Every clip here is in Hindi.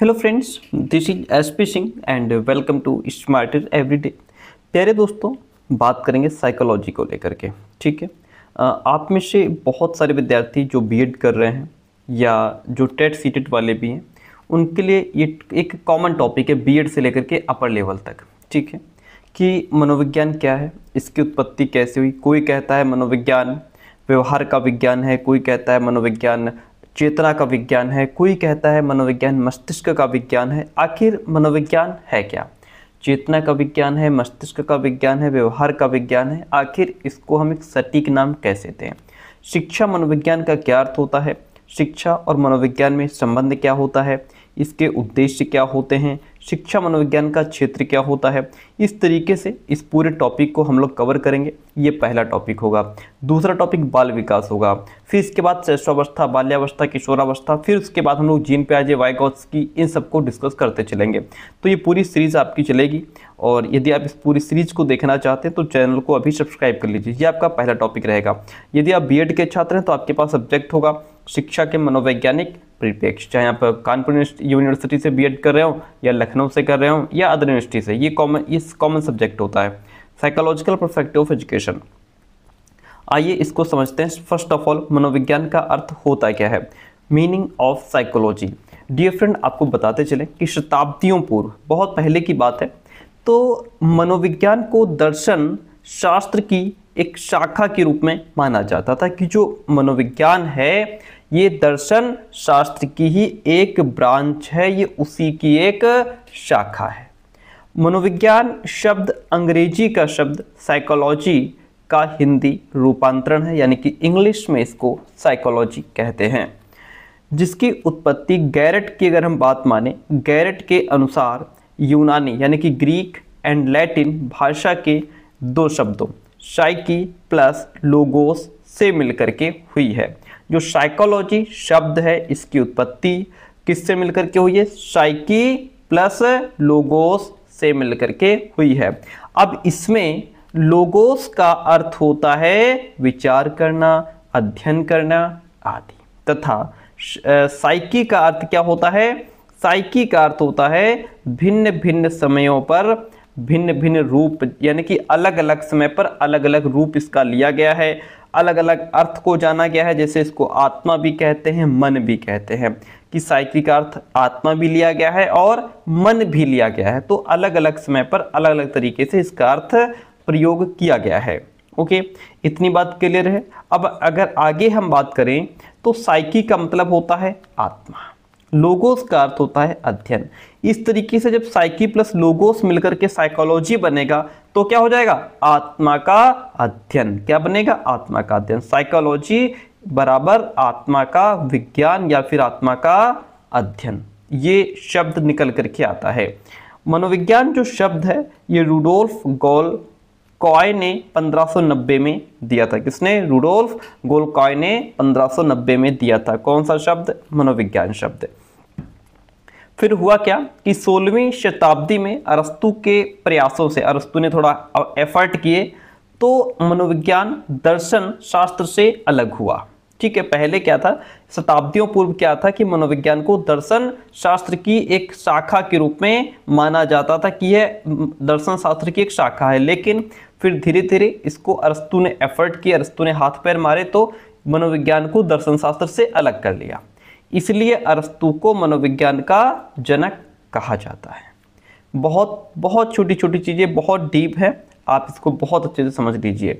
Hello friends this is S P Singh and welcome to smarter everyday प्यारे दोस्तों बात करेंगे साइकोलॉजी को लेकर के ठीक है आप में से बहुत सारे विद्यार्थी जो बीएड कर रहे हैं या जो टेट सीटेट वाले भी हैं उनके लिए ये एक कॉमन टॉपिक है बीएड से लेकर के अपर लेवल तक ठीक है कि मनोविज्ञान क्या है इसकी उत्पत्ति कैसे हुई कोई कहता है मनोविज्ञान व्यवहार का विज्ञान है कोई कहता है मनोविज्ञान चेतना का विज्ञान है कोई कहता है मनोविज्ञान मस्तिष्क का विज्ञान है आखिर मनोविज्ञान है क्या चेतना का विज्ञान है मस्तिष्क का विज्ञान है व्यवहार का विज्ञान है आखिर इसको हम एक सटीक नाम कैसे दें शिक्षा मनोविज्ञान का क्या अर्थ होता है शिक्षा और मनोविज्ञान में संबंध क्या होता है इसके उद्देश्य क्या होते हैं शिक्षा मनोविज्ञान का क्षेत्र क्या होता है इस तरीके से इस पूरे टॉपिक को हम लोग कवर करेंगे ये पहला टॉपिक होगा दूसरा टॉपिक बाल विकास होगा फिर इसके बाद श्रेष्ठावस्था बाल्यावस्था किशोरावस्था फिर उसके बाद हम लोग जीन प्याजे वाइकॉट्स की इन सबको डिस्कस करते चलेंगे तो ये पूरी सीरीज़ आपकी चलेगी और यदि आप इस पूरी सीरीज़ को देखना चाहते हैं तो चैनल को अभी सब्सक्राइब कर लीजिए ये आपका पहला टॉपिक रहेगा यदि आप बी के छात्र हैं तो आपके पास सब्जेक्ट होगा शिक्षा के मनोवैज्ञानिक परिप्रेक्ष्य चाहे आप कानपुर यूनिवर्सिटी से बी कर रहे हो या लखनऊ से कर रहे हो या अदर यूनिवर्सिटी से ये कॉमन ये कॉमन सब्जेक्ट होता है साइकोलॉजिकल परस्पेक्टिव ऑफ एजुकेशन आइए इसको समझते हैं फर्स्ट ऑफ ऑल मनोविज्ञान का अर्थ होता क्या है meaning of psychology dear friend आपको बताते चले कि शताब्दियों पूर्व बहुत पहले की बात है तो मनोविज्ञान को दर्शन शास्त्र की एक शाखा के रूप में माना जाता था कि जो मनोविज्ञान है ये दर्शन शास्त्र की ही एक ब्रांच है ये उसी की एक शाखा है मनोविज्ञान शब्द अंग्रेजी का शब्द साइकोलॉजी का हिंदी रूपांतरण है यानी कि इंग्लिश में इसको साइकोलॉजी कहते हैं जिसकी उत्पत्ति गैरट की अगर हम बात माने गैरट के अनुसार यूनानी यानी कि ग्रीक एंड लैटिन भाषा के दो शब्दों साइकी प्लस लोगोस से मिलकर के हुई है जो साइकोलॉजी शब्द है इसकी उत्पत्ति किससे मिलकर के हुई है साइकी प्लस लोगोस से मिलकर के हुई है अब इसमें लोगोस का अर्थ होता है विचार करना अध्ययन करना आदि तथा साइकी का अर्थ क्या होता है साइकी का अर्थ होता है भिन्न भिन्न समयों पर भिन्न भिन्न रूप यानी कि अलग अलग समय पर अलग अलग रूप इसका लिया गया है अलग अलग अर्थ को जाना गया है जैसे इसको आत्मा भी कहते हैं मन भी कहते हैं कि साइकिक का अर्थ आत्मा भी लिया गया है और मन भी लिया गया है तो अलग अलग समय पर अलग अलग तरीके से इसका अर्थ प्रयोग किया गया है ओके इतनी बात क्लियर है अब अगर आगे हम बात करें तो साइकी का मतलब होता है आत्मा लोगोस का अर्थ होता है अध्ययन इस तरीके से जब साइकी प्लस लोगोस मिलकर के साइकोलॉजी बनेगा तो क्या हो जाएगा आत्मा का अध्ययन क्या बनेगा आत्मा का अध्ययन साइकोलॉजी बराबर आत्मा का विज्ञान या फिर आत्मा का अध्ययन ये शब्द निकल करके आता है मनोविज्ञान जो शब्द है ये रूडोल्फ गोल कॉय ने 1590 में दिया था किसने रूडोल्फ गोलकॉय ने 1590 में दिया था कौन सा शब्द मनोविज्ञान शब्द फिर हुआ क्या कि सोलहवीं शताब्दी में अरस्तु के प्रयासों से अरस्तु ने थोड़ा एफर्ट किए तो मनोविज्ञान दर्शन शास्त्र से अलग हुआ ठीक है पहले क्या था शताब्दियों पूर्व क्या था कि मनोविज्ञान को दर्शन शास्त्र की एक शाखा के रूप में माना जाता था कि यह दर्शन शास्त्र की एक शाखा है लेकिन फिर धीरे धीरे इसको अरस्तु ने एफर्ट किया अरस्तु ने हाथ पैर मारे तो मनोविज्ञान को दर्शन शास्त्र से अलग कर लिया इसलिए अरस्तु को मनोविज्ञान का जनक कहा जाता है बहुत बहुत छोटी छोटी चीज़ें बहुत डीप है आप इसको बहुत अच्छे से समझ लीजिए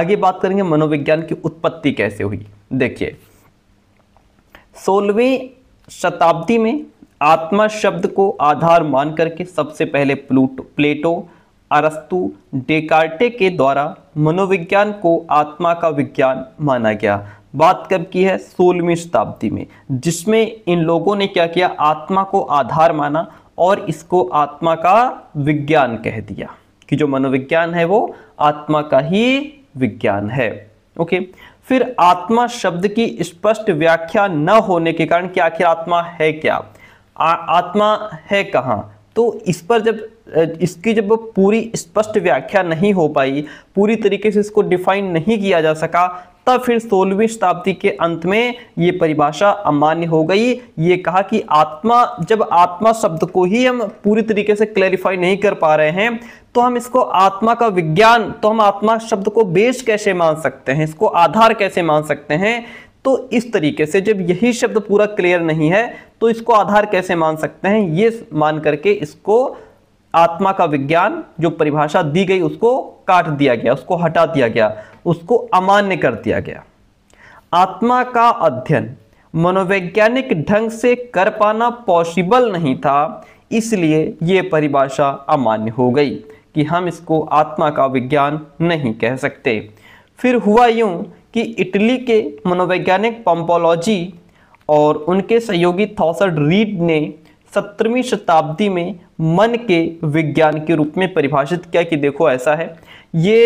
आगे बात करेंगे मनोविज्ञान की उत्पत्ति कैसे हुई देखिए सोलहवीं शताब्दी में आत्मा शब्द को आधार मान करके सबसे पहले प्लूटो प्लेटो अरस्तु डेकार्टे के द्वारा मनोविज्ञान को आत्मा का विज्ञान माना गया बात कब की है सोलहवीं शताब्दी में जिसमें इन लोगों ने क्या किया आत्मा को आधार माना और इसको आत्मा का विज्ञान कह दिया कि जो मनोविज्ञान है वो आत्मा का ही विज्ञान है ओके फिर आत्मा शब्द की स्पष्ट व्याख्या न होने के कारण कि आखिर आत्मा है क्या आ, आत्मा है कहाँ तो इस पर जब इसकी जब पूरी स्पष्ट व्याख्या नहीं हो पाई पूरी तरीके से इसको डिफाइन नहीं किया जा सका तब फिर सोलहवीं शताब्दी के अंत में ये परिभाषा अमान्य हो गई ये कहा कि आत्मा जब आत्मा शब्द को ही हम पूरी तरीके से क्लैरिफाई नहीं कर पा रहे हैं तो हम इसको आत्मा का विज्ञान तो हम आत्मा शब्द को बेस कैसे मान सकते हैं इसको आधार कैसे मान सकते हैं तो इस तरीके से जब यही शब्द पूरा क्लियर नहीं है तो इसको आधार कैसे मान सकते हैं ये मान करके इसको आत्मा का विज्ञान जो परिभाषा दी गई उसको काट दिया गया उसको हटा दिया गया उसको अमान्य कर दिया गया आत्मा का अध्ययन मनोवैज्ञानिक ढंग से कर पाना पॉसिबल नहीं था इसलिए यह परिभाषा अमान्य हो गई कि हम इसको आत्मा का विज्ञान नहीं कह सकते फिर हुआ यूं कि इटली के मनोवैज्ञानिक पम्पोलॉजी और उनके सहयोगी थॉसड रीड ने सत्रहवीं शताब्दी में मन के विज्ञान के रूप में परिभाषित किया कि देखो ऐसा है ये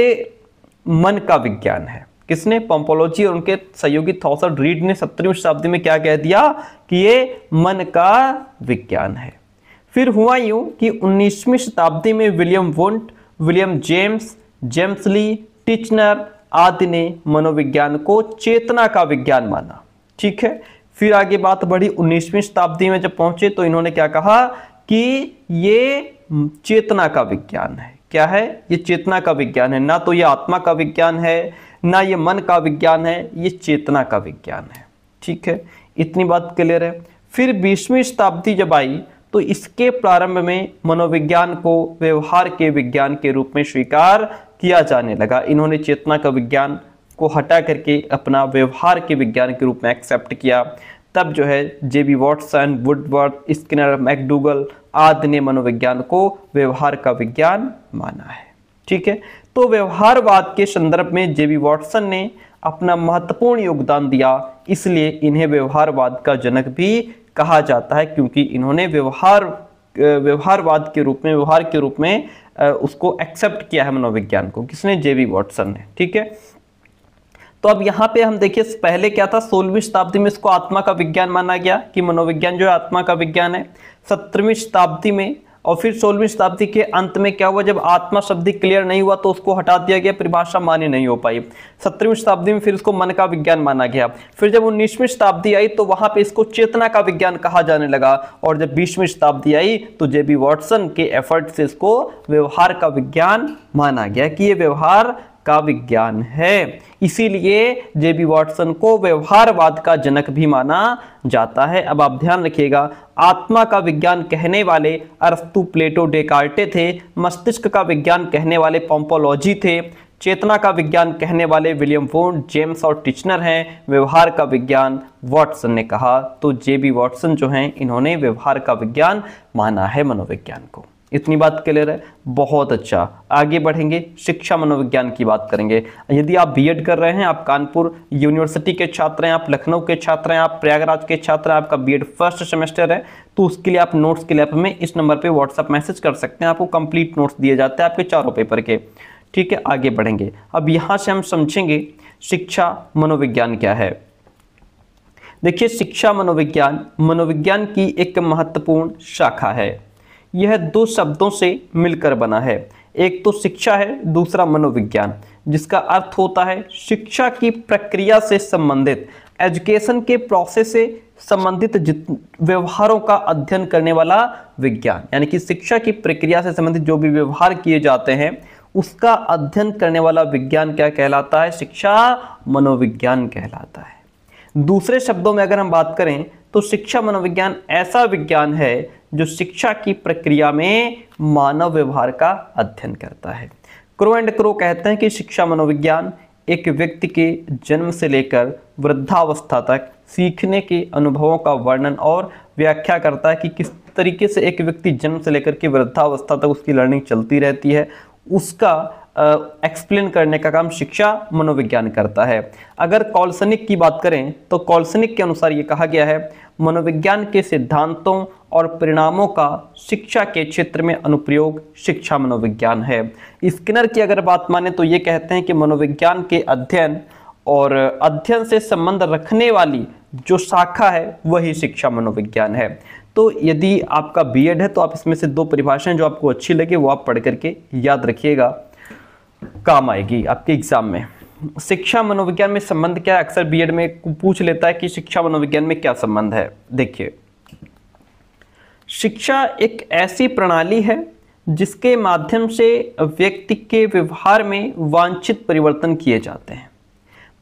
मन का विज्ञान है किसने पम्पोलॉजी और उनके सहयोगी थॉसर रीड ने सत्रहवीं शताब्दी में क्या कह दिया कि ये मन का विज्ञान है फिर हुआ यूं कि 19वीं शताब्दी में विलियम वोंट विलियम जेम्स जेम्सली टिचनर आदि ने मनोविज्ञान को चेतना का विज्ञान माना ठीक है फिर आगे बात बढ़ी उन्नीसवीं शताब्दी में जब पहुंचे तो इन्होंने क्या कहा कि ये चेतना का विज्ञान है क्या है ये चेतना का विज्ञान है ना तो ये आत्मा का विज्ञान है ना ये मन का विज्ञान है ये चेतना का विज्ञान है ठीक है इतनी बात क्लियर है फिर बीसवीं शताब्दी जब आई तो इसके प्रारंभ में मनोविज्ञान को व्यवहार के विज्ञान के रूप में स्वीकार किया जाने लगा इन्होंने चेतना का विज्ञान को हटा करके अपना व्यवहार के विज्ञान के रूप में एक्सेप्ट किया तब जो है J B Watson Woodworth Skinner McDougall आदि ने मनोविज्ञान को व्यवहार का विज्ञान माना है ठीक है तो व्यवहारवाद के संदर्भ में जे बी वॉटसन ने अपना महत्वपूर्ण योगदान दिया इसलिए इन्हें व्यवहारवाद का जनक भी कहा जाता है क्योंकि इन्होंने व्यवहार व्यवहारवाद के रूप में व्यवहार के रूप में उसको एक्सेप्ट किया है मनोविज्ञान को किसने जेवी वॉटसन ने ठीक है तो अब यहाँ पे हम देखिए पहले क्या था सोलहवीं शताब्दी में इसको आत्मा का विज्ञान माना गया कि मनोविज्ञान जो है आत्मा का विज्ञान है सत्रहवीं शताब्दी में और फिर सोलहवीं शताब्दी के अंत में क्या हुआ जब आत्मा शब्द क्लियर नहीं हुआ तो उसको हटा दिया गया परिभाषा मान्य नहीं हो पाई सत्रहवीं शताब्दी में फिर इसको मन का विज्ञान माना गया फिर जब उन्नीसवीं शताब्दी आई तो वहां पे इसको चेतना का विज्ञान कहा जाने लगा और जब बीसवीं शताब्दी आई तो जेबी वॉटसन के एफर्ट से इसको व्यवहार का विज्ञान माना गया कि ये व्यवहार का विज्ञान है इसीलिए जेबी वॉटसन वाटसन को व्यवहारवाद का जनक भी माना जाता है अब आप ध्यान रखिएगा आत्मा का विज्ञान कहने वाले अरस्तु प्लेटो डेकार्टे थे मस्तिष्क का विज्ञान कहने वाले पॉम्पोलॉजी थे चेतना का विज्ञान कहने वाले विलियम फोर्ड जेम्स और टिचनर हैं व्यवहार का विज्ञान वॉटसन ने कहा तो जे बी वॉटसन जो हैं इन्होंने व्यवहार का विज्ञान माना है मनोविज्ञान को इतनी बात क्लियर है बहुत अच्छा आगे बढ़ेंगे शिक्षा मनोविज्ञान की बात करेंगे यदि आप बीएड कर रहे हैं आप कानपुर यूनिवर्सिटी के छात्र हैं आप लखनऊ के छात्र हैं आप प्रयागराज के छात्र हैं आपका बीएड फर्स्ट सेमेस्टर है तो उसके लिए आप नोट्स के लिए में इस नंबर पर व्हाट्सअप मैसेज कर सकते हैं आपको कंप्लीट नोट्स दिए जाते हैं आपके चारों पेपर के ठीक है आगे बढ़ेंगे अब यहाँ से हम समझेंगे शिक्षा मनोविज्ञान क्या है देखिए शिक्षा मनोविज्ञान मनोविज्ञान की एक महत्वपूर्ण शाखा है यह दो शब्दों से मिलकर बना है एक तो शिक्षा है दूसरा मनोविज्ञान जिसका अर्थ होता है शिक्षा की प्रक्रिया से संबंधित एजुकेशन के प्रोसेस से संबंधित व्यवहारों का अध्ययन करने वाला विज्ञान यानी कि शिक्षा की प्रक्रिया से संबंधित जो भी व्यवहार किए जाते हैं उसका अध्ययन करने वाला विज्ञान क्या कहलाता है शिक्षा मनोविज्ञान कहलाता है दूसरे शब्दों में अगर हम बात करें तो शिक्षा मनोविज्ञान ऐसा विज्ञान है जो शिक्षा की प्रक्रिया में मानव व्यवहार का अध्ययन करता है क्रो एंड क्रो कहते हैं कि शिक्षा मनोविज्ञान एक व्यक्ति के जन्म से लेकर वृद्धावस्था तक सीखने के अनुभवों का वर्णन और व्याख्या करता है कि किस तरीके से एक व्यक्ति जन्म से लेकर के वृद्धावस्था तक उसकी लर्निंग चलती रहती है उसका एक्सप्लेन करने का काम शिक्षा मनोविज्ञान करता है अगर कॉल्सनिक की बात करें तो कॉल्सनिक के अनुसार ये कहा गया है मनोविज्ञान के सिद्धांतों और परिणामों का शिक्षा के क्षेत्र में अनुप्रयोग शिक्षा मनोविज्ञान है स्किनर की अगर बात माने तो ये कहते हैं कि मनोविज्ञान के अध्ययन और अध्ययन से संबंध रखने वाली जो शाखा है वही शिक्षा मनोविज्ञान है तो यदि आपका बीएड है तो आप इसमें से दो परिभाषाएं जो आपको अच्छी लगे वो आप पढ़ करके याद रखिएगा काम आएगी आपके एग्ज़ाम में शिक्षा मनोविज्ञान में संबंध क्या है अक्सर बीएड में पूछ लेता है कि शिक्षा मनोविज्ञान में क्या संबंध है देखिए शिक्षा एक ऐसी प्रणाली है जिसके माध्यम से व्यक्ति के व्यवहार में वांछित परिवर्तन किए जाते हैं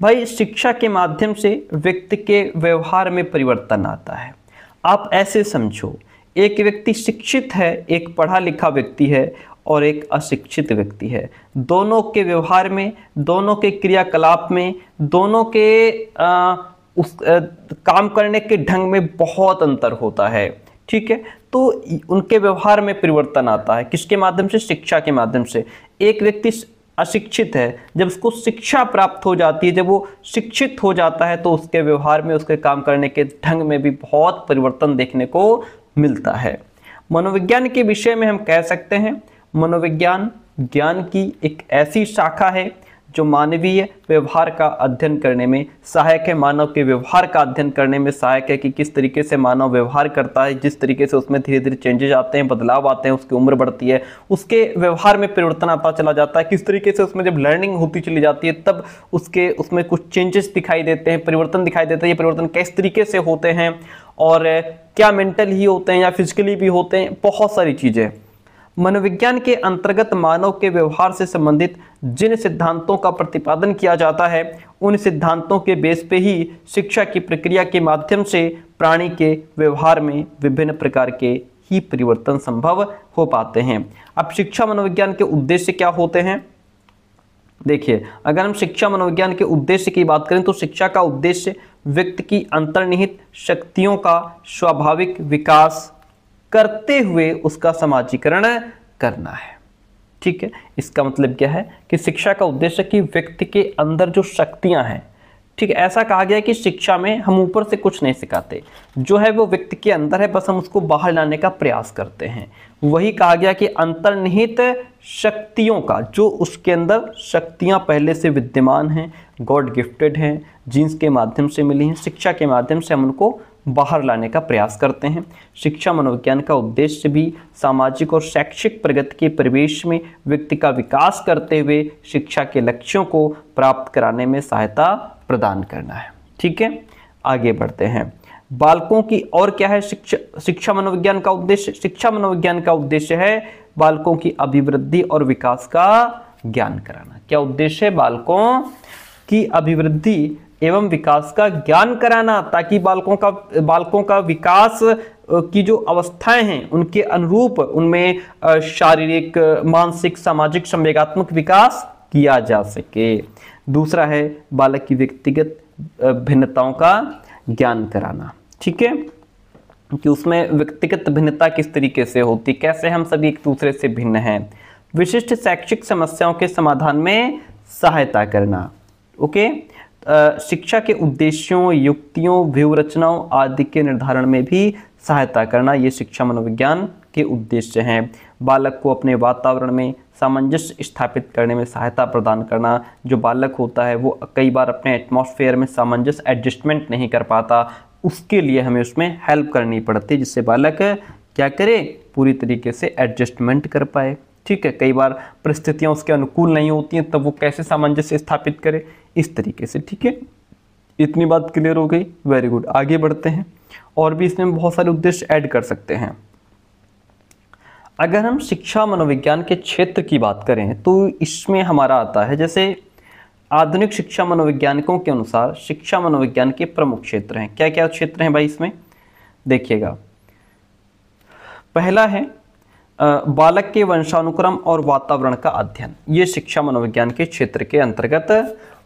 भाई शिक्षा के माध्यम से व्यक्ति के व्यवहार में परिवर्तन आता है आप ऐसे समझो एक व्यक्ति शिक्षित है एक पढ़ा लिखा व्यक्ति है और एक अशिक्षित व्यक्ति है दोनों के व्यवहार में दोनों के क्रियाकलाप में दोनों के आ, उस आ, काम करने के ढंग में बहुत अंतर होता है ठीक है तो उनके व्यवहार में परिवर्तन आता है किसके माध्यम से शिक्षा के माध्यम से एक व्यक्ति अशिक्षित है जब उसको शिक्षा प्राप्त हो जाती है जब वो शिक्षित हो जाता है तो उसके व्यवहार में उसके काम करने के ढंग में भी बहुत परिवर्तन देखने को मिलता है मनोविज्ञान के विषय में हम कह सकते हैं मनोविज्ञान ज्ञान की एक ऐसी शाखा है जो मानवीय व्यवहार का अध्ययन करने में सहायक है मानव के व्यवहार का अध्ययन करने में सहायक है कि किस तरीके से मानव व्यवहार करता है जिस तरीके से उसमें धीरे धीरे चेंजेज आते हैं बदलाव आते हैं उसकी उम्र बढ़ती है उसके व्यवहार में परिवर्तन आता चला जाता है किस तरीके से उसमें जब लर्निंग होती चली जाती है तब उसके उसमें कुछ चेंजेस दिखाई देते हैं परिवर्तन दिखाई देते हैं ये परिवर्तन किस तरीके से होते हैं और क्या मेंटल ही होते हैं या फिजिकली भी होते हैं बहुत सारी चीज़ें मनोविज्ञान के अंतर्गत मानव के व्यवहार से संबंधित जिन सिद्धांतों का प्रतिपादन किया जाता है उन सिद्धांतों के बेस पे ही शिक्षा की प्रक्रिया के माध्यम से प्राणी के व्यवहार में विभिन्न प्रकार के ही परिवर्तन संभव हो पाते हैं अब शिक्षा मनोविज्ञान के उद्देश्य क्या होते हैं देखिए अगर हम शिक्षा मनोविज्ञान के उद्देश्य की बात करें तो शिक्षा का उद्देश्य व्यक्ति की अंतर्निहित शक्तियों का स्वाभाविक विकास करते हुए उसका समाजीकरण करना है ठीक है इसका मतलब क्या है कि शिक्षा का उद्देश्य कि व्यक्ति के अंदर जो शक्तियां हैं ठीक है ऐसा कहा गया कि शिक्षा में हम ऊपर से कुछ नहीं सिखाते जो है वो व्यक्ति के अंदर है बस हम उसको बाहर लाने का प्रयास करते हैं वही कहा गया कि अंतर्निहित शक्तियों का जो उसके अंदर शक्तियां पहले से विद्यमान हैं गॉड गिफ्टेड हैं जीन्स के माध्यम से मिली हैं शिक्षा के माध्यम से हम उनको बाहर लाने का प्रयास करते हैं शिक्षा मनोविज्ञान का उद्देश्य भी सामाजिक और शैक्षिक प्रगति के परिवेश में व्यक्ति का विकास करते हुए शिक्षा के लक्ष्यों को प्राप्त कराने में सहायता प्रदान करना है ठीक है आगे बढ़ते हैं बालकों की और क्या है शिक्षा शिक्षा मनोविज्ञान का उद्देश्य शिक्षा मनोविज्ञान का उद्देश्य है बालकों की अभिवृद्धि और विकास का ज्ञान कराना क्या उद्देश्य है बालकों की अभिवृद्धि एवं विकास का ज्ञान कराना ताकि बालकों का बालकों का विकास की जो अवस्थाएं हैं उनके अनुरूप उनमें शारीरिक मानसिक सामाजिक संवेगात्मक विकास किया जा सके दूसरा है बालक की व्यक्तिगत भिन्नताओं का ज्ञान कराना ठीक है कि उसमें व्यक्तिगत भिन्नता किस तरीके से होती कैसे हम सभी एक दूसरे से भिन्न हैं विशिष्ट शैक्षिक समस्याओं के समाधान में सहायता करना ओके okay? शिक्षा के उद्देश्यों युक्तियों व्यूहरचनाओं आदि के निर्धारण में भी सहायता करना ये शिक्षा मनोविज्ञान के उद्देश्य हैं बालक को अपने वातावरण में सामंजस्य स्थापित करने में सहायता प्रदान करना जो बालक होता है वो कई बार अपने एटमॉस्फेयर में सामंजस्य एडजस्टमेंट नहीं कर पाता उसके लिए हमें उसमें हेल्प करनी पड़ती है जिससे बालक क्या करे पूरी तरीके से एडजस्टमेंट कर पाए ठीक है कई बार परिस्थितियाँ उसके अनुकूल नहीं होती हैं तब वो कैसे सामंजस्य स्थापित करे इस तरीके से ठीक है इतनी बात क्लियर हो गई वेरी गुड आगे बढ़ते हैं और भी इसमें बहुत सारे उद्देश्य ऐड कर सकते हैं अगर हम शिक्षा मनोविज्ञान के क्षेत्र की बात करें तो इसमें हमारा आता है जैसे आधुनिक शिक्षा मनोवैज्ञानिकों के अनुसार शिक्षा मनोविज्ञान के प्रमुख क्षेत्र हैं क्या क्या क्षेत्र हैं भाई इसमें देखिएगा पहला है बालक के वंशानुक्रम और वातावरण का अध्ययन ये शिक्षा मनोविज्ञान के क्षेत्र के अंतर्गत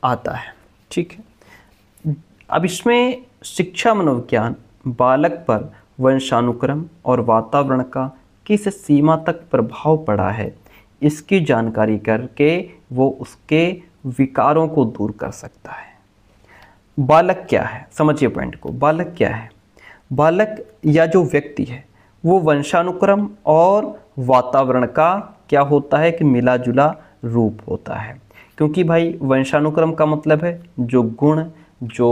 आता है ठीक है अब इसमें शिक्षा मनोविज्ञान बालक पर वंशानुक्रम और वातावरण का किस सीमा तक प्रभाव पड़ा है इसकी जानकारी करके वो उसके विकारों को दूर कर सकता है बालक क्या है समझिए पॉइंट को बालक क्या है बालक या जो व्यक्ति है वो वंशानुक्रम और वातावरण का क्या होता है कि मिला जुला रूप होता है क्योंकि भाई वंशानुक्रम का मतलब है जो गुण जो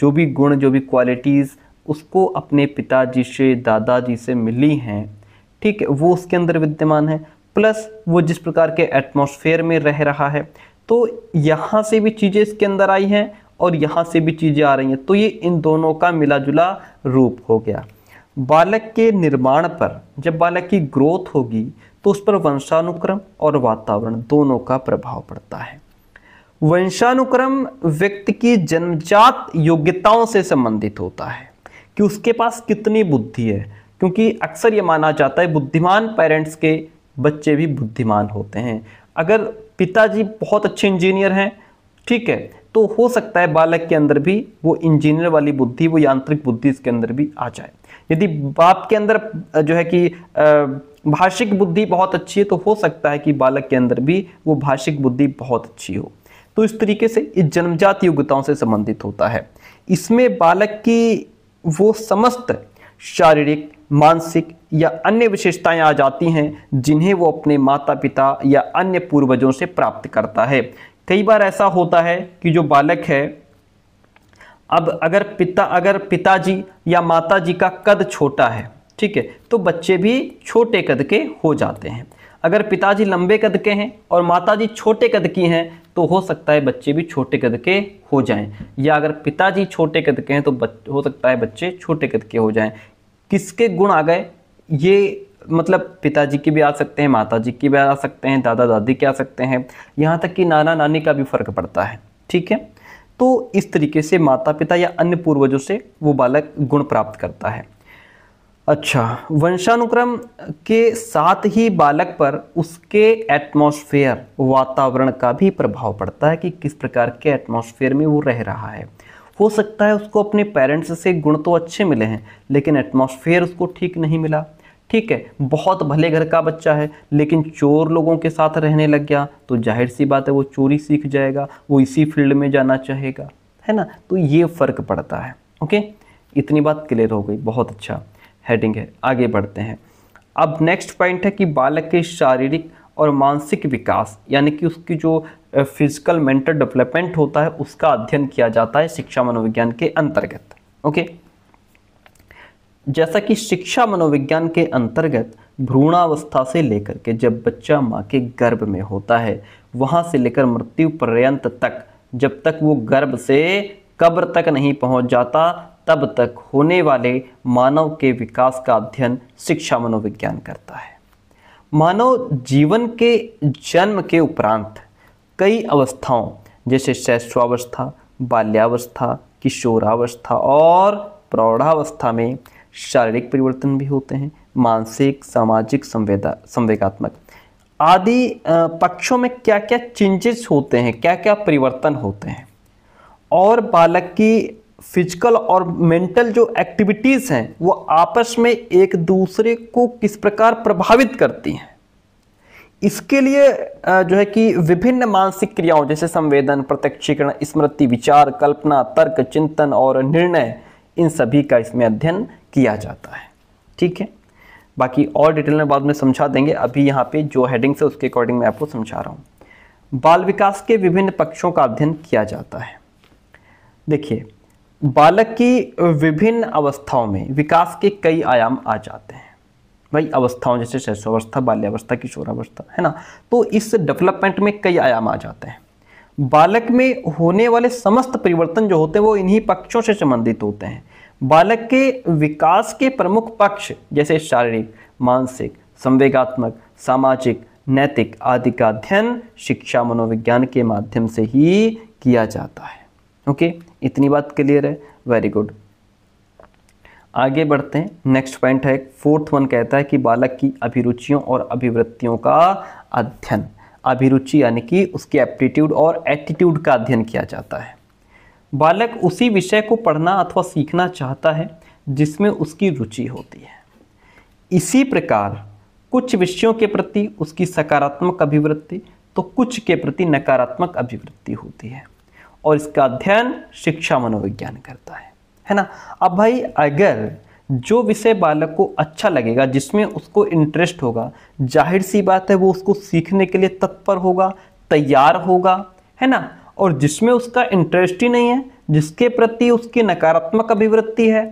जो भी गुण जो भी क्वालिटीज़ उसको अपने पिताजी से दादाजी से मिली हैं ठीक है वो उसके अंदर विद्यमान है प्लस वो जिस प्रकार के एटमॉस्फेयर में रह रहा है तो यहाँ से भी चीज़ें इसके अंदर आई हैं और यहाँ से भी चीज़ें आ रही हैं तो ये इन दोनों का मिला जुला रूप हो गया बालक के निर्माण पर जब बालक की ग्रोथ होगी तो उस पर वंशानुक्रम और वातावरण दोनों का प्रभाव पड़ता है वंशानुक्रम व्यक्ति की जन्मजात योग्यताओं से संबंधित होता है कि उसके पास कितनी बुद्धि है क्योंकि अक्सर ये माना जाता है बुद्धिमान पेरेंट्स के बच्चे भी बुद्धिमान होते हैं अगर पिताजी बहुत अच्छे इंजीनियर हैं ठीक है तो हो सकता है बालक के अंदर भी वो इंजीनियर वाली बुद्धि वो यांत्रिक बुद्धि इसके अंदर भी आ जाए यदि बाप के अंदर जो है कि भाषिक बुद्धि बहुत अच्छी है तो हो सकता है कि बालक के अंदर भी वो भाषिक बुद्धि बहुत अच्छी हो तो इस तरीके से इस जन्मजात योग्यताओं से संबंधित होता है इसमें बालक की वो समस्त शारीरिक मानसिक या अन्य विशेषताएं आ जाती हैं जिन्हें वो अपने माता पिता या अन्य पूर्वजों से प्राप्त करता है कई बार ऐसा होता है कि जो बालक है अब अगर पिता अगर पिताजी या माताजी का कद छोटा है ठीक है तो बच्चे भी छोटे कद के हो जाते हैं अगर पिताजी लंबे कद के हैं और माताजी छोटे कद की हैं तो हो सकता है बच्चे भी छोटे कद के हो जाएं या अगर पिताजी छोटे कद के हैं तो हो सकता है बच्चे छोटे कद के हो जाएं किसके गुण आ गए ये मतलब पिताजी के भी आ सकते हैं माताजी के भी आ सकते हैं दादा दादी के आ सकते हैं यहाँ तक कि नाना नानी का भी फ़र्क पड़ता है ठीक है तो इस तरीके से माता पिता या अन्य पूर्वजों से वो बालक गुण प्राप्त करता है अच्छा वंशानुक्रम के साथ ही बालक पर उसके एटमॉस्फेयर वातावरण का भी प्रभाव पड़ता है कि किस प्रकार के एटमॉस्फेयर में वो रह रहा है हो सकता है उसको अपने पेरेंट्स से गुण तो अच्छे मिले हैं लेकिन एटमॉस्फेयर उसको ठीक नहीं मिला ठीक है बहुत भले घर का बच्चा है लेकिन चोर लोगों के साथ रहने लग गया तो जाहिर सी बात है वो चोरी सीख जाएगा वो इसी फील्ड में जाना चाहेगा है ना तो ये फ़र्क पड़ता है ओके इतनी बात क्लियर हो गई बहुत अच्छा हेडिंग है आगे बढ़ते हैं अब नेक्स्ट पॉइंट है कि बालक के शारीरिक और मानसिक विकास यानी कि उसकी जो फिजिकल मेंटल डेवलपमेंट होता है उसका अध्ययन किया जाता है शिक्षा मनोविज्ञान के अंतर्गत ओके जैसा कि शिक्षा मनोविज्ञान के अंतर्गत भ्रूणावस्था से लेकर के जब बच्चा माँ के गर्भ में होता है वहाँ से लेकर मृत्यु पर्यंत तक जब तक वो गर्भ से कब्र तक नहीं पहुँच जाता तब तक होने वाले मानव के विकास का अध्ययन शिक्षा मनोविज्ञान करता है मानव जीवन के जन्म के उपरांत कई अवस्थाओं जैसे शैशवावस्था बाल्यावस्था किशोरावस्था और प्रौढ़ावस्था में शारीरिक परिवर्तन भी होते हैं मानसिक सामाजिक संवेदा संवेगात्मक आदि पक्षों में क्या क्या चेंजेस होते हैं क्या क्या परिवर्तन होते हैं और बालक की फिजिकल और मेंटल जो एक्टिविटीज़ हैं वो आपस में एक दूसरे को किस प्रकार प्रभावित करती हैं इसके लिए जो है कि विभिन्न मानसिक क्रियाओं जैसे संवेदन प्रत्यक्षीकरण स्मृति विचार कल्पना तर्क चिंतन और निर्णय इन सभी का इसमें अध्ययन किया जाता है ठीक है बाकी और डिटेल में बाद में समझा देंगे अभी यहाँ पे जो हेडिंग्स है उसके अकॉर्डिंग मैं आपको समझा रहा हूँ बाल विकास के विभिन्न पक्षों का अध्ययन किया जाता है देखिए बालक की विभिन्न अवस्थाओं में विकास के कई आयाम आ जाते हैं भाई अवस्थाओं जैसे शैशवावस्था बाल्यावस्था किशोरावस्था है ना तो इस डेवलपमेंट में कई आयाम आ जाते हैं बालक में होने वाले समस्त परिवर्तन जो होते हैं वो इन्हीं पक्षों से संबंधित होते हैं बालक के विकास के प्रमुख पक्ष जैसे शारीरिक मानसिक संवेगात्मक सामाजिक नैतिक आदि का अध्ययन शिक्षा मनोविज्ञान के माध्यम से ही किया जाता है ओके इतनी बात क्लियर है वेरी गुड आगे बढ़ते हैं नेक्स्ट पॉइंट है फोर्थ वन कहता है कि बालक की अभिरुचियों और अभिवृत्तियों का अध्ययन अभिरुचि यानी कि उसके एप्टीट्यूड और एटीट्यूड का अध्ययन किया जाता है बालक उसी विषय को पढ़ना अथवा सीखना चाहता है जिसमें उसकी रुचि होती है इसी प्रकार कुछ विषयों के प्रति उसकी सकारात्मक अभिवृत्ति तो कुछ के प्रति नकारात्मक अभिवृत्ति होती है और इसका अध्ययन शिक्षा मनोविज्ञान करता है है ना अब भाई अगर जो विषय बालक को अच्छा लगेगा जिसमें उसको इंटरेस्ट होगा जाहिर सी बात है वो उसको सीखने के लिए तत्पर होगा तैयार होगा है ना और जिसमें उसका इंटरेस्ट ही नहीं है जिसके प्रति उसकी नकारात्मक अभिवृत्ति है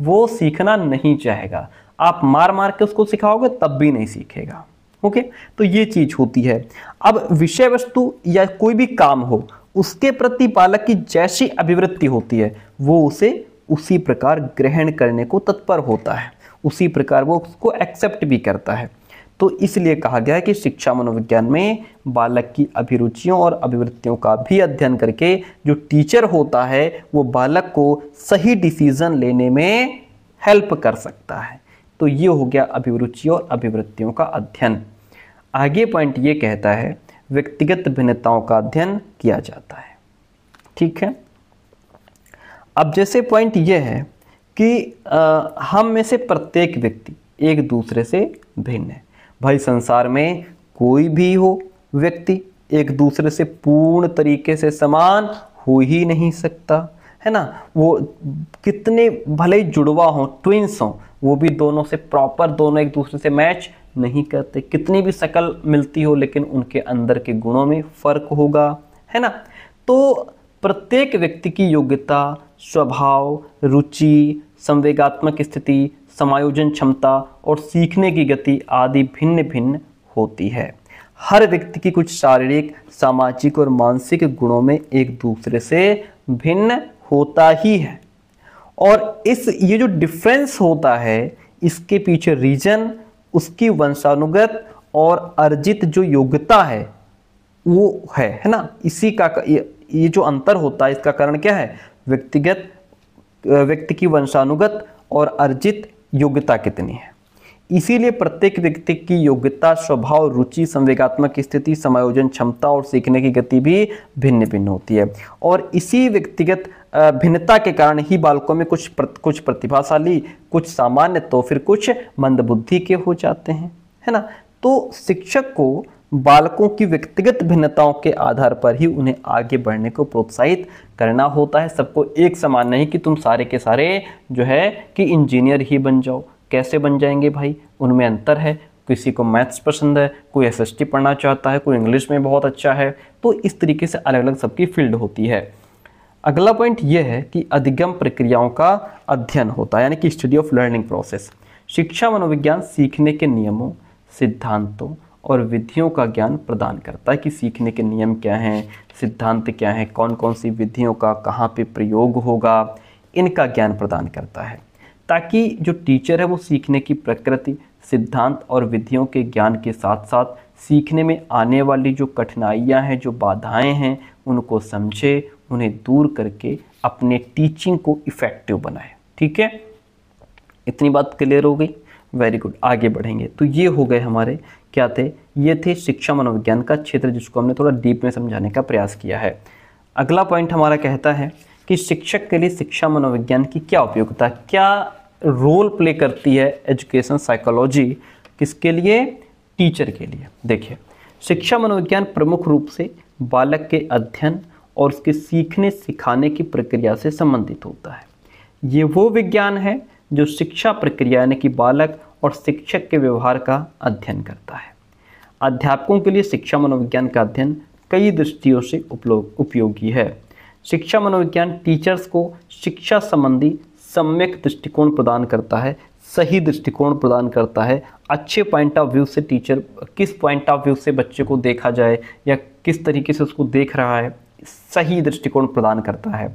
वो सीखना नहीं चाहेगा आप मार मार के उसको सिखाओगे तब भी नहीं सीखेगा ओके तो ये चीज़ होती है अब विषय वस्तु या कोई भी काम हो उसके प्रति बालक की जैसी अभिवृत्ति होती है वो उसे उसी प्रकार ग्रहण करने को तत्पर होता है उसी प्रकार वो उसको एक्सेप्ट भी करता है तो इसलिए कहा गया है कि शिक्षा मनोविज्ञान में बालक की अभिरुचियों और अभिवृत्तियों का भी अध्ययन करके जो टीचर होता है वो बालक को सही डिसीज़न लेने में हेल्प कर सकता है तो ये हो गया अभिरुचि और अभिवृत्तियों का अध्ययन आगे पॉइंट ये कहता है व्यक्तिगत भिन्नताओं का अध्ययन किया जाता है ठीक है अब जैसे पॉइंट ये है कि आ, हम में से प्रत्येक व्यक्ति एक दूसरे से भिन्न है भाई संसार में कोई भी हो व्यक्ति एक दूसरे से पूर्ण तरीके से समान हो ही नहीं सकता है ना वो कितने भले ही जुड़वा हों ट्विंस हों वो भी दोनों से प्रॉपर दोनों एक दूसरे से मैच नहीं करते कितनी भी शकल मिलती हो लेकिन उनके अंदर के गुणों में फ़र्क होगा है ना तो प्रत्येक व्यक्ति की योग्यता स्वभाव रुचि संवेगात्मक स्थिति समायोजन क्षमता और सीखने की गति आदि भिन्न भिन्न होती है हर व्यक्ति की कुछ शारीरिक सामाजिक और मानसिक गुणों में एक दूसरे से भिन्न होता ही है और इस ये जो डिफरेंस होता है इसके पीछे रीजन उसकी वंशानुगत और अर्जित जो योग्यता है वो है है ना इसी का, का ये जो अंतर होता है इसका कारण क्या है व्यक्तिगत व्यक्ति की वंशानुगत और अर्जित योग्यता कितनी है इसीलिए प्रत्येक व्यक्ति की योग्यता स्वभाव रुचि संवेगात्मक स्थिति समायोजन क्षमता और सीखने की गति भी भिन्न भिन्न होती है और इसी व्यक्तिगत भिन्नता के कारण ही बालकों में कुछ प्र, कुछ प्रतिभाशाली कुछ सामान्य तो फिर कुछ मंदबुद्धि के हो जाते हैं है ना तो शिक्षक को बालकों की व्यक्तिगत भिन्नताओं के आधार पर ही उन्हें आगे बढ़ने को प्रोत्साहित करना होता है सबको एक समान नहीं कि तुम सारे के सारे जो है कि इंजीनियर ही बन जाओ कैसे बन जाएंगे भाई उनमें अंतर है किसी को मैथ्स पसंद है कोई एस पढ़ना चाहता है कोई इंग्लिश में बहुत अच्छा है तो इस तरीके से अलग अलग सबकी फील्ड होती है अगला पॉइंट यह है कि अधिगम प्रक्रियाओं का अध्ययन होता है यानी कि स्टडी ऑफ लर्निंग प्रोसेस शिक्षा मनोविज्ञान सीखने के नियमों सिद्धांतों और विधियों का ज्ञान प्रदान करता है कि सीखने के नियम क्या हैं सिद्धांत क्या हैं कौन कौन सी विधियों का कहाँ पे प्रयोग होगा इनका ज्ञान प्रदान करता है ताकि जो टीचर है वो सीखने की प्रकृति सिद्धांत और विधियों के ज्ञान के साथ साथ सीखने में आने वाली जो कठिनाइयाँ हैं जो बाधाएँ हैं उनको समझे उन्हें दूर करके अपने टीचिंग को इफ़ेक्टिव बनाए ठीक है इतनी बात क्लियर हो गई वेरी गुड आगे बढ़ेंगे तो ये हो गए हमारे क्या थे ये थे शिक्षा मनोविज्ञान का क्षेत्र जिसको हमने थोड़ा डीप में समझाने का प्रयास किया है अगला पॉइंट हमारा कहता है कि शिक्षक के लिए शिक्षा मनोविज्ञान की क्या उपयोगिता क्या रोल प्ले करती है एजुकेशन साइकोलॉजी किसके लिए टीचर के लिए देखिए शिक्षा मनोविज्ञान प्रमुख रूप से बालक के अध्ययन और उसके सीखने सिखाने की प्रक्रिया से संबंधित होता है ये वो विज्ञान है जो शिक्षा प्रक्रिया यानी कि बालक और शिक्षक के व्यवहार का अध्ययन करता है अध्यापकों के लिए शिक्षा मनोविज्ञान का अध्ययन कई दृष्टियों से उपयोगी है शिक्षा मनोविज्ञान टीचर्स को शिक्षा संबंधी सम्यक दृष्टिकोण प्रदान करता है सही दृष्टिकोण प्रदान करता है अच्छे पॉइंट ऑफ व्यू से टीचर किस पॉइंट ऑफ व्यू से बच्चे को देखा जाए या किस तरीके से उसको देख रहा है सही दृष्टिकोण प्रदान करता है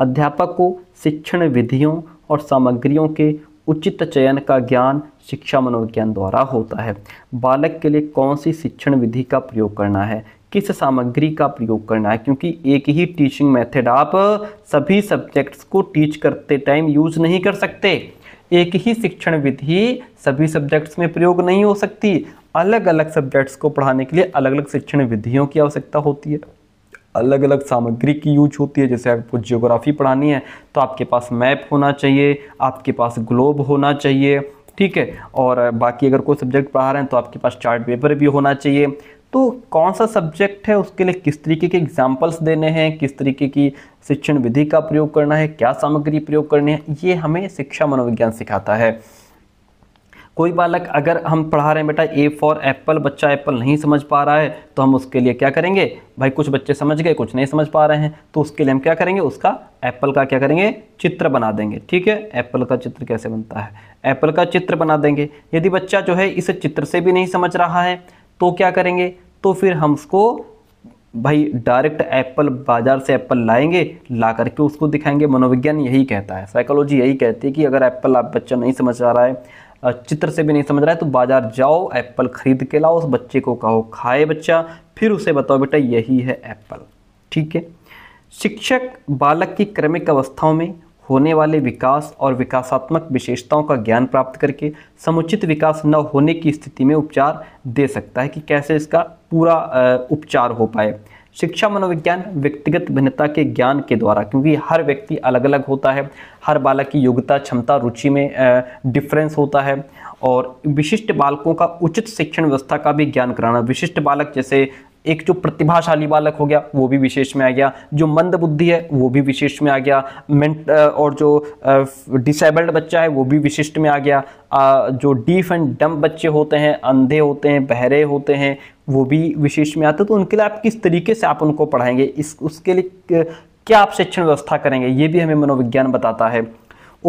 अध्यापक को शिक्षण विधियों और सामग्रियों के उचित चयन का ज्ञान शिक्षा मनोविज्ञान द्वारा होता है बालक के लिए कौन सी शिक्षण विधि का प्रयोग करना है किस सामग्री का प्रयोग करना है क्योंकि एक ही टीचिंग मेथड आप सभी सब्जेक्ट्स को टीच करते टाइम यूज नहीं कर सकते एक ही शिक्षण विधि सभी सब्जेक्ट्स में प्रयोग नहीं हो सकती अलग अलग सब्जेक्ट्स को पढ़ाने के लिए अलग अलग शिक्षण विधियों की आवश्यकता होती है अलग अलग सामग्री की यूज होती है जैसे आपको जियोग्राफी पढ़ानी है तो आपके पास मैप होना चाहिए आपके पास ग्लोब होना चाहिए ठीक है और बाकी अगर कोई सब्जेक्ट पढ़ा रहे हैं तो आपके पास चार्ट पेपर भी होना चाहिए तो कौन सा सब्जेक्ट है उसके लिए किस तरीके के एग्जाम्पल्स देने हैं किस तरीके की शिक्षण विधि का प्रयोग करना है क्या सामग्री प्रयोग करनी है ये हमें शिक्षा मनोविज्ञान सिखाता है कोई बालक अगर हम पढ़ा रहे हैं बेटा ए फॉर एप्पल बच्चा एप्पल नहीं समझ पा रहा है तो हम उसके लिए क्या करेंगे भाई कुछ बच्चे समझ गए कुछ नहीं समझ पा रहे हैं तो उसके लिए हम क्या करेंगे उसका एप्पल का क्या करेंगे चित्र बना देंगे ठीक है एप्पल का चित्र कैसे बनता है एप्पल का चित्र बना देंगे यदि बच्चा जो है इस चित्र से भी नहीं समझ रहा है तो क्या करेंगे तो फिर हम उसको भाई डायरेक्ट एप्पल बाज़ार से एप्पल लाएंगे ला करके उसको दिखाएंगे मनोविज्ञान यही कहता है साइकोलॉजी यही कहती है कि अगर एप्पल आप बच्चा नहीं समझ आ रहा है चित्र से भी नहीं समझ रहा है तो बाज़ार जाओ एप्पल ख़रीद के लाओ उस बच्चे को कहो खाए बच्चा फिर उसे बताओ बेटा यही है एप्पल ठीक है शिक्षक बालक की क्रमिक अवस्थाओं में होने वाले विकास और विकासात्मक विशेषताओं का ज्ञान प्राप्त करके समुचित विकास न होने की स्थिति में उपचार दे सकता है कि कैसे इसका पूरा उपचार हो पाए शिक्षा मनोविज्ञान व्यक्तिगत भिन्नता के ज्ञान के द्वारा क्योंकि हर व्यक्ति अलग अलग होता है हर बालक की योग्यता क्षमता रुचि में डिफरेंस होता है और विशिष्ट बालकों का उचित शिक्षण व्यवस्था का भी ज्ञान कराना विशिष्ट बालक जैसे एक जो प्रतिभाशाली बालक हो गया वो भी विशेष में आ गया जो मंद बुद्धि है वो भी विशेष में आ गया मेंट और जो डिसेबल्ड बच्चा है वो भी विशिष्ट में आ गया जो डीफ एंड डम्प बच्चे होते हैं अंधे होते हैं बहरे होते हैं वो भी विशेष में आते तो उनके लिए आप किस तरीके से आप उनको पढ़ाएंगे इस उसके लिए क्या आप शिक्षण व्यवस्था करेंगे ये भी हमें मनोविज्ञान बताता है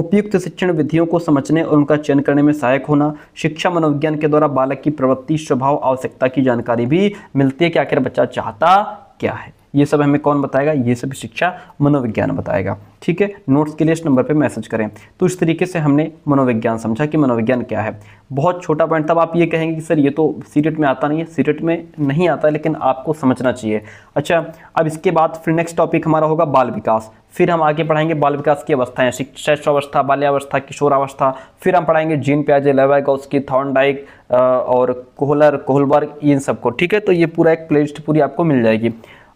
उपयुक्त शिक्षण विधियों को समझने और उनका चयन करने में सहायक होना शिक्षा मनोविज्ञान के द्वारा बालक की प्रवृत्ति स्वभाव आवश्यकता की जानकारी भी मिलती है कि आखिर बच्चा चाहता क्या है ये सब हमें कौन बताएगा ये सब शिक्षा मनोविज्ञान बताएगा ठीक है नोट्स के लिए इस नंबर पर मैसेज करें तो इस तरीके से हमने मनोविज्ञान समझा कि मनोविज्ञान क्या है बहुत छोटा पॉइंट तब आप ये कहेंगे कि सर ये तो सीरेट में आता नहीं है सीरेट में नहीं आता है लेकिन आपको समझना चाहिए अच्छा अब इसके बाद फिर नेक्स्ट टॉपिक हमारा होगा बाल विकास फिर हम आगे पढ़ाएंगे बाल विकास की अवस्थाएं अवस्था बाल्यावस्था किशोरावस्था फिर हम पढ़ाएंगे जीन प्याजे लेवागाउस्की थॉर्नडाइक और कोहलर कोहलबर्ग इन सबको ठीक है तो ये पूरा एक प्लेलिस्ट पूरी आपको मिल जाएगी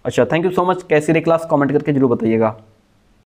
अच्छा थैंक यू सो मच कैसी रही क्लास कमेंट करके जरूर बताइएगा